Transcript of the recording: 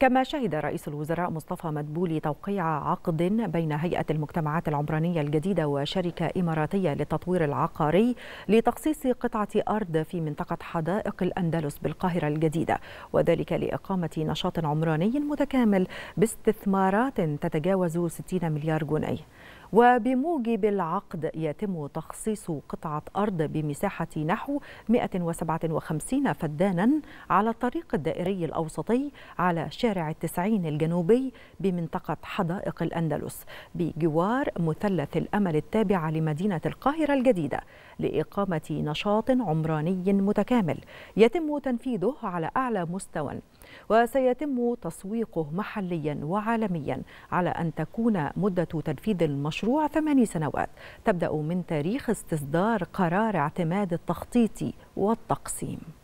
كما شهد رئيس الوزراء مصطفى مدبولي توقيع عقد بين هيئة المجتمعات العمرانية الجديدة وشركة إماراتية للتطوير العقاري لتخصيص قطعة أرض في منطقة حدائق الأندلس بالقاهرة الجديدة وذلك لإقامة نشاط عمراني متكامل باستثمارات تتجاوز 60 مليار جنيه وبموجب العقد يتم تخصيص قطعة أرض بمساحة نحو 157 فدانا على الطريق الدائري الأوسطي على شارع التسعين الجنوبي بمنطقة حدائق الأندلس بجوار مثلث الأمل التابعة لمدينة القاهرة الجديدة لإقامة نشاط عمراني متكامل يتم تنفيذه على أعلى مستوى وسيتم تسويقه محليا وعالميا على أن تكون مدة تنفيذ المشروع ثماني سنوات تبدأ من تاريخ استصدار قرار اعتماد التخطيط والتقسيم